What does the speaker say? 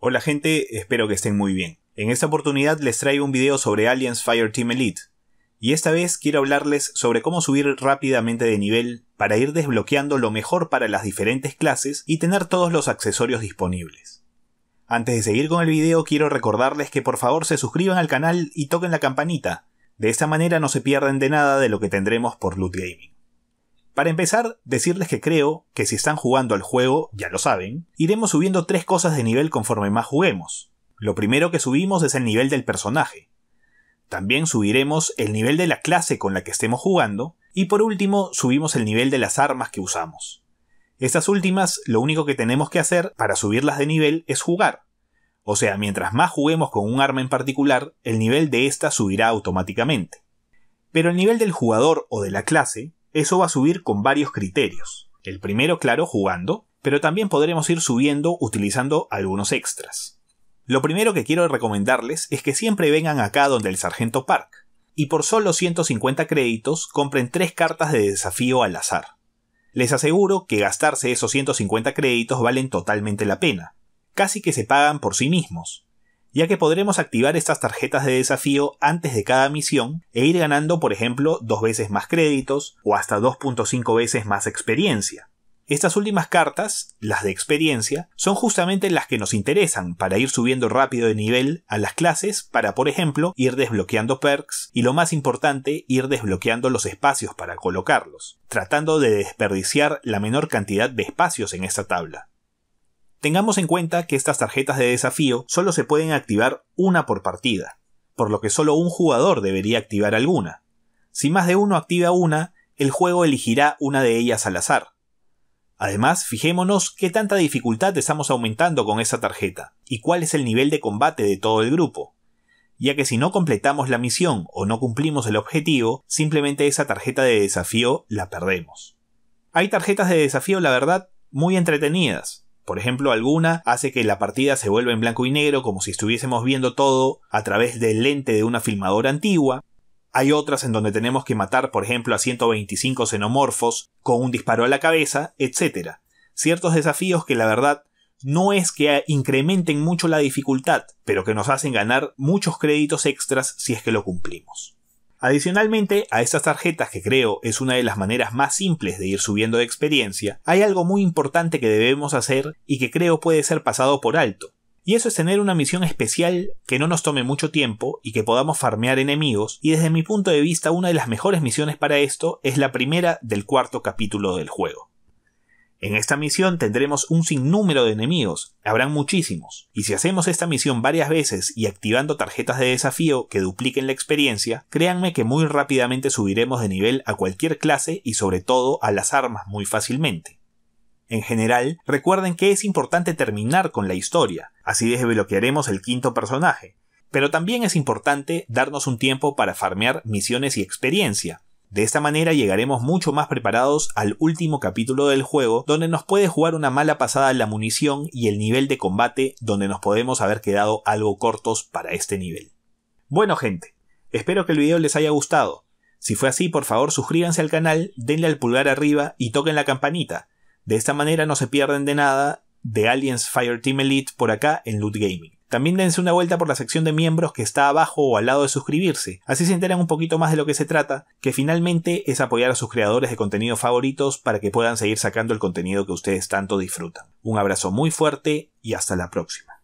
Hola gente, espero que estén muy bien. En esta oportunidad les traigo un video sobre Aliens Team Elite. Y esta vez quiero hablarles sobre cómo subir rápidamente de nivel para ir desbloqueando lo mejor para las diferentes clases y tener todos los accesorios disponibles. Antes de seguir con el video quiero recordarles que por favor se suscriban al canal y toquen la campanita. De esta manera no se pierden de nada de lo que tendremos por Loot Gaming. Para empezar, decirles que creo que si están jugando al juego, ya lo saben, iremos subiendo tres cosas de nivel conforme más juguemos. Lo primero que subimos es el nivel del personaje. También subiremos el nivel de la clase con la que estemos jugando. Y por último, subimos el nivel de las armas que usamos. Estas últimas, lo único que tenemos que hacer para subirlas de nivel es jugar. O sea, mientras más juguemos con un arma en particular, el nivel de esta subirá automáticamente. Pero el nivel del jugador o de la clase eso va a subir con varios criterios. El primero, claro, jugando, pero también podremos ir subiendo utilizando algunos extras. Lo primero que quiero recomendarles es que siempre vengan acá donde el Sargento Park, y por solo 150 créditos compren 3 cartas de desafío al azar. Les aseguro que gastarse esos 150 créditos valen totalmente la pena, casi que se pagan por sí mismos, ya que podremos activar estas tarjetas de desafío antes de cada misión e ir ganando, por ejemplo, dos veces más créditos o hasta 2.5 veces más experiencia. Estas últimas cartas, las de experiencia, son justamente las que nos interesan para ir subiendo rápido de nivel a las clases para, por ejemplo, ir desbloqueando perks y lo más importante, ir desbloqueando los espacios para colocarlos, tratando de desperdiciar la menor cantidad de espacios en esta tabla. Tengamos en cuenta que estas tarjetas de desafío solo se pueden activar una por partida, por lo que solo un jugador debería activar alguna. Si más de uno activa una, el juego elegirá una de ellas al azar. Además, fijémonos qué tanta dificultad estamos aumentando con esa tarjeta y cuál es el nivel de combate de todo el grupo, ya que si no completamos la misión o no cumplimos el objetivo, simplemente esa tarjeta de desafío la perdemos. Hay tarjetas de desafío, la verdad, muy entretenidas, por ejemplo, alguna hace que la partida se vuelva en blanco y negro como si estuviésemos viendo todo a través del lente de una filmadora antigua. Hay otras en donde tenemos que matar, por ejemplo, a 125 xenomorfos con un disparo a la cabeza, etc. Ciertos desafíos que la verdad no es que incrementen mucho la dificultad, pero que nos hacen ganar muchos créditos extras si es que lo cumplimos. Adicionalmente a estas tarjetas que creo es una de las maneras más simples de ir subiendo de experiencia, hay algo muy importante que debemos hacer y que creo puede ser pasado por alto. Y eso es tener una misión especial que no nos tome mucho tiempo y que podamos farmear enemigos, y desde mi punto de vista una de las mejores misiones para esto es la primera del cuarto capítulo del juego. En esta misión tendremos un sinnúmero de enemigos, habrán muchísimos, y si hacemos esta misión varias veces y activando tarjetas de desafío que dupliquen la experiencia, créanme que muy rápidamente subiremos de nivel a cualquier clase y sobre todo a las armas muy fácilmente. En general, recuerden que es importante terminar con la historia, así desbloquearemos el quinto personaje, pero también es importante darnos un tiempo para farmear misiones y experiencia, de esta manera llegaremos mucho más preparados al último capítulo del juego, donde nos puede jugar una mala pasada la munición y el nivel de combate, donde nos podemos haber quedado algo cortos para este nivel. Bueno gente, espero que el video les haya gustado. Si fue así, por favor suscríbanse al canal, denle al pulgar arriba y toquen la campanita. De esta manera no se pierden de nada de Aliens Fire Team Elite por acá en Loot Gaming. También dense una vuelta por la sección de miembros que está abajo o al lado de suscribirse, así se enteran un poquito más de lo que se trata, que finalmente es apoyar a sus creadores de contenido favoritos para que puedan seguir sacando el contenido que ustedes tanto disfrutan. Un abrazo muy fuerte y hasta la próxima.